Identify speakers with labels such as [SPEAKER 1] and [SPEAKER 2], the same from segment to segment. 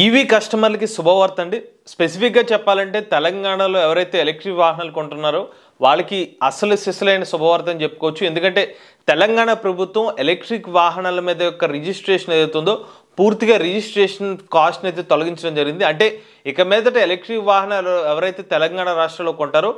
[SPEAKER 1] EV e కస్టమర్లకి శుభవార్త అండి స్పెసిఫిక్గా చెప్పాలంటే తెలంగాణలో ఎవరైతే ఎలక్ట్రిక్ వాహనాలు కొంటున్నారో వాళ్ళకి అసలు సిసలైన శుభవార్త అని చెప్పుకోవచ్చు ఎందుకంటే తెలంగాణ ప్రభుత్వం ఎలక్ట్రిక్ వాహనాల మీద యొక్క రిజిస్ట్రేషన్ ఏదైతుందో పూర్తిగా రిజిస్ట్రేషన్ కాస్ట్ని అయితే తొలగించడం జరిగింది అంటే ఇక మీదట ఎలక్ట్రిక్ వాహనాలు ఎవరైతే తెలంగాణ రాష్ట్రంలో కొంటారో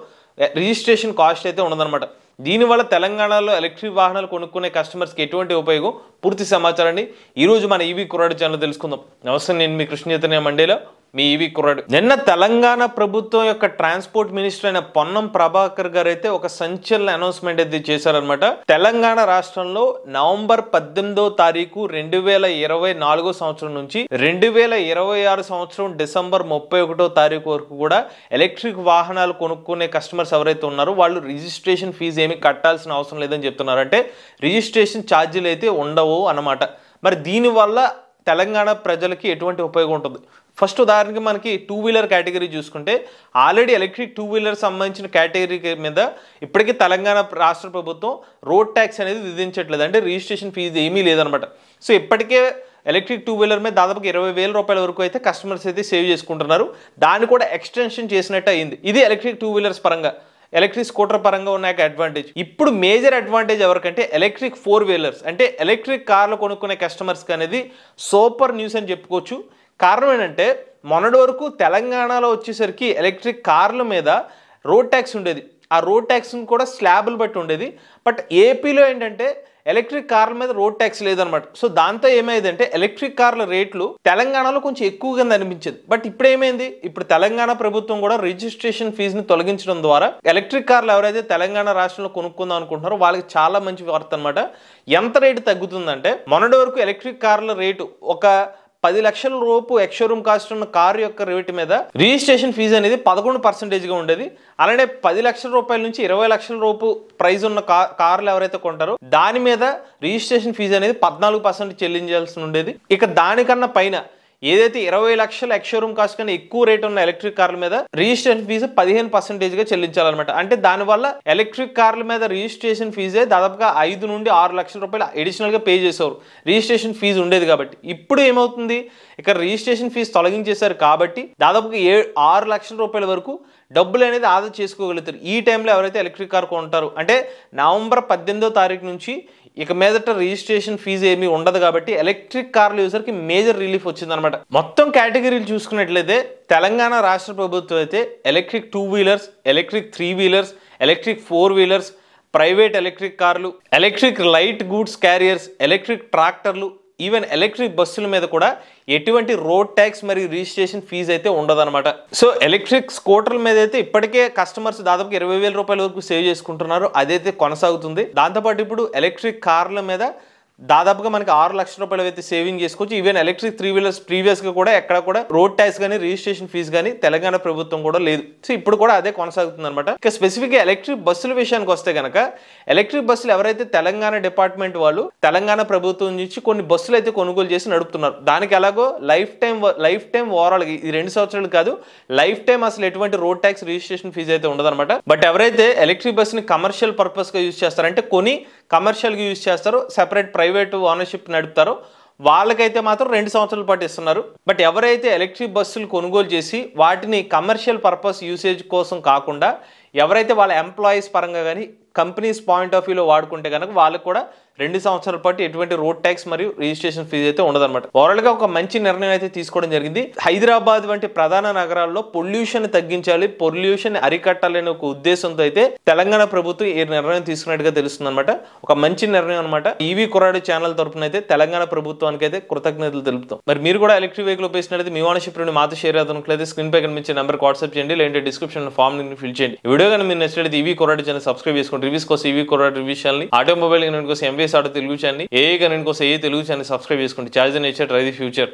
[SPEAKER 1] రిజిస్ట్రేషన్ కాస్ట్ అయితే ఉండదన్నమాట దీనివల్ల తెలంగాణలో ఎలక్ట్రిక్ వాహనాలు కొనుక్కునే కస్టమర్స్కి ఎటువంటి ఉపయోగం పూర్తి సమాచారాన్ని ఈరోజు మన ఈవీ కురాడు ఛానల్ తెలుసుకుందాం నమస్తే నేను మీ కృష్ణ చైతన్య మండేలో మీ ఈవి కుర్రాడు నిన్న తెలంగాణ ప్రభుత్వం యొక్క ట్రాన్స్పోర్ట్ మినిస్టర్ అయిన పొన్నం ప్రభాకర్ గారు అయితే ఒక సంచలన అనౌన్స్మెంట్ అయితే చేశారనమాట తెలంగాణ రాష్ట్రంలో నవంబర్ పద్దెనిమిదో తారీఖు రెండు వేల ఇరవై నాలుగో సంవత్సరం నుంచి రెండు వేల ఇరవై ఆరు సంవత్సరం డిసెంబర్ ముప్పై ఒకటో తారీఖు వరకు కూడా ఎలక్ట్రిక్ వాహనాలు కొనుక్కునే కస్టమర్స్ ఎవరైతే ఉన్నారో వాళ్ళు రిజిస్ట్రేషన్ ఫీజు ఏమి కట్టాల్సిన అవసరం లేదని చెప్తున్నారు అంటే రిజిస్ట్రేషన్ ఛార్జీలు అయితే ఉండవు అనమాట మరి దీనివల్ల తెలంగాణ ప్రజలకి ఎటువంటి ఉపయోగం ఉంటుంది ఫస్ట్ ఉదాహరణకి మనకి టూ వీలర్ కేటగిరీ చూసుకుంటే ఆల్రెడీ ఎలక్ట్రిక్ టూ వీలర్ సంబంధించిన కేటగిరీ మీద ఇప్పటికీ తెలంగాణ రాష్ట్ర ప్రభుత్వం రోడ్ ట్యాక్స్ అనేది విధించట్లేదు అంటే రిజిస్ట్రేషన్ ఫీజు ఏమీ లేదనమాట సో ఇప్పటికే ఎలక్ట్రిక్ టూ వీలర్ మీద దాదాపుగా ఇరవై వేల రూపాయల వరకు అయితే కస్టమర్స్ అయితే సేవ్ చేసుకుంటున్నారు దాన్ని కూడా ఎక్స్టెన్షన్ చేసినట్టు అయింది ఇది ఎలక్ట్రిక్ టూ వీలర్స్ పరంగా ఎలక్ట్రిక్ స్కూటర్ పరంగా ఉన్న అడ్వాంటేజ్ ఇప్పుడు మేజర్ అడ్వాంటేజ్ ఎవరికంటే ఎలక్ట్రిక్ ఫోర్ వీలర్స్ అంటే ఎలక్ట్రిక్ కార్లు కొనుక్కునే కస్టమర్స్కి అనేది సూపర్ న్యూస్ అని చెప్పుకోవచ్చు కారణం ఏంటంటే మొన్నటి వరకు తెలంగాణలో వచ్చేసరికి ఎలక్ట్రిక్ కార్ల మీద రోడ్ ట్యాక్స్ ఉండేది ఆ రోడ్ ట్యాక్స్ని కూడా స్లాబులు బట్టి ఉండేది బట్ ఏపీలో ఏంటంటే ఎలక్ట్రిక్ కార్ల మీద రోడ్ ట్యాక్స్ లేదనమాట సో దాంతో ఏమైందంటే ఎలక్ట్రిక్ కార్ల రేట్లు తెలంగాణలో కొంచెం ఎక్కువగా అనిపించింది బట్ ఇప్పుడు ఏమైంది ఇప్పుడు తెలంగాణ ప్రభుత్వం కూడా రిజిస్ట్రేషన్ ఫీజుని తొలగించడం ద్వారా ఎలక్ట్రిక్ కార్లు ఎవరైతే తెలంగాణ రాష్ట్రంలో కొనుక్కుందాం అనుకుంటున్నారో వాళ్ళకి చాలా మంచి వార్త అనమాట ఎంత రేటు తగ్గుతుందంటే మొన్నటి వరకు ఎలక్ట్రిక్ కార్ల రేటు ఒక పది లక్షల రూపు ఎక్స్షోరూమ్ కాస్ట్ ఉన్న కారు యొక్క రేటు మీద రిజిస్ట్రేషన్ ఫీజు అనేది పదకొండు పర్సెంటేజ్గా ఉండేది అలానే పది లక్షల రూపాయల నుంచి ఇరవై లక్షల రూపు ప్రైజ్ ఉన్న కార్లు ఎవరైతే కొంటారో దాని మీద రిజిస్ట్రేషన్ ఫీజు అనేది పద్నాలుగు పర్సెంట్ చెల్లించాల్సి ఉండేది ఇక దానికన్నా పైన ఏదైతే ఇరవై లక్షల ఎక్స్ షోరూమ్ కాస్ట్ కన్నా ఎక్కువ రేట్ ఉన్న ఎలక్ట్రిక్ కార్ల మీద రిజిస్ట్రేషన్ ఫీజు పదిహేను పర్సెంటేజ్ గా చెల్లించాలన్నమాట అంటే దానివల్ల ఎలక్ట్రిక్ కార్ల మీద రిజిస్ట్రేషన్ ఫీజే దాదాపుగా ఐదు నుండి ఆరు లక్షల రూపాయలు అడిషనల్ గా పే చేసేవారు రిజిస్ట్రేషన్ ఫీజు ఉండేది కాబట్టి ఇప్పుడు ఏమవుతుంది ఇక్కడ రిజిస్ట్రేషన్ ఫీజు తొలగించేశారు కాబట్టి దాదాపుగా ఏ ఆరు లక్షల రూపాయల వరకు డబ్బులు అనేది ఆదా చేసుకోగలుగుతారు ఈ టైంలో ఎవరైతే ఎలక్ట్రిక్ కార్ కొంటారు అంటే నవంబర్ పద్దెనిమిదో తారీఖు నుంచి ఇక మీదట రిజిస్ట్రేషన్ ఫీజు ఏమీ ఉండదు కాబట్టి ఎలక్ట్రిక్ కార్ల యూజర్కి మేజర్ రిలీఫ్ వచ్చిందనమాట మొత్తం కేటగిరీలు చూసుకున్నట్లయితే తెలంగాణ రాష్ట్ర ప్రభుత్వం అయితే electric two wheelers electric three wheelers electric four wheelers private electric కార్లు electric light goods carriers electric ట్రాక్టర్లు ఈవెన్ ఎలక్ట్రిక్ బస్సుల మీద కూడా ఎటువంటి రోడ్ ట్యాక్స్ మరియు రిజిస్ట్రేషన్ ఫీజు అయితే ఉండదన్నమాట సో ఎలక్ట్రిక్ స్కూటర్ల మీద అయితే ఇప్పటికే కస్టమర్స్ దాదాపు ఇరవై వేల రూపాయల వరకు సేవ్ చేసుకుంటున్నారు అదైతే కొనసాగుతుంది దాంతోపాటు ఇప్పుడు ఎలక్ట్రిక్ కార్ల మీద దాదాపుగా మనకి ఆరు లక్షల రూపాయలు అయితే సేవింగ్ చేసుకోవచ్చు ఈవెన్ ఎలక్ట్రిక్ త్రీ వీలర్స్ ప్రీవియస్గా కూడా ఎక్కడ కూడా రోడ్ ట్యాక్స్ కానీ రిజిస్ట్రేషన్ ఫీజు కానీ తెలంగాణ ప్రభుత్వం కూడా లేదు సో ఇప్పుడు కూడా అదే కొనసాగుతుంది అనమాట ఇక స్పెసిఫిక్గా ఎలక్ట్రిక్ బస్సుల విషయానికి వస్తే కనుక ఎలక్ట్రిక్ బస్సులు ఎవరైతే తెలంగాణ డిపార్ట్మెంట్ వాళ్ళు తెలంగాణ ప్రభుత్వం నుంచి కొన్ని బస్సులు అయితే కొనుగోలు చేసి నడుపుతున్నారు దానికి ఎలాగో lifetime lifetime overall ఇది రెండు సంవత్సరాలు కాదు లైఫ్ టైం అసలు ఎటువంటి రోడ్ ట్యాక్స్ రిజిస్ట్రేషన్ ఫీజు అయితే ఉండదన్నమాట బట్ ఎవరైతే ఎలక్ట్రిక్ బస్సుని కమర్షియల్ పర్పస్గా యూజ్ చేస్తారంటే కొని కమర్షియల్గా యూజ్ చేస్తారు సెపరేట్ ప్రైవేట్ ప్రైవేటు ఓనర్షిప్ నడుపుతారో వాళ్ళకైతే మాత్రం రెండు సంవత్సరాల పాటు ఇస్తున్నారు బట్ ఎవరైతే ఎలక్ట్రిక్ బస్సులు కొనుగోలు చేసి వాటిని కమర్షియల్ పర్పస్ యూసేజ్ కోసం కాకుండా ఎవరైతే వాళ్ళ ఎంప్లాయీస్ పరంగా కానీ కంపెనీస్ పాయింట్ ఆఫ్ వ్యూలో వాడుకుంటే కనుక వాళ్ళకు కూడా రెండు సంవత్సరాల పాటు ఎటువంటి రోడ్ ట్యాక్స్ మరియు రిజిస్ట్రేషన్ ఫీజు అయితే అనమాట ఓవరాల్గా ఒక మంచి నిర్ణయం అయితే తీసుకోవడం జరిగింది హైదరాబాద్ వంటి ప్రధాన నగరాల్లో పొల్యూషన్ తగ్గించాలి పొల్యూషన్ అనే ఒక ఉద్దేశంతో అయితే తెలంగాణ ప్రభుత్వం ఈ నిర్ణయం తీసుకున్నట్టుగా తెలుస్తుంది అనమాట ఒక మంచి నిర్ణయం అనమాట ఈవీ కురాడు ఛానల్ తరఫున అయితే తెలంగాణ ప్రభుత్వానికి అయితే కృతజ్ఞతలు తెలుపుతాం మరి మీరు కూడా ఎలక్ట్రిక్ వెహికల్ ఉపయోగించినట్లయితే మీ వాణిజ్య మాత మాతో షేర్ అవుతున్నట్లయితే స్క్రీన్ పై కనిపించే నెంబర్ వాట్సాప్ చేయండి లేదంటే డిస్క్రిప్షన్ ఫామ్ లింక్ ఫిల్ చేయండి వీడియో కానీ మీరు నచ్చినట్లయితే ఈవీ కురాడు ఛానల్ సబ్స్క్రైబ్ చేసుకోండి రివ్యూస్ కోసం EV Kurradu reviews channel automobile కోసం ఆర్బీఎస్ తెలుగు ఛాన్ని ఏ కరెంట్ కోసం ఏ తెలుగు ఛాన్ని సబ్స్క్రైబ్ చేసుకోండి charge nature try the future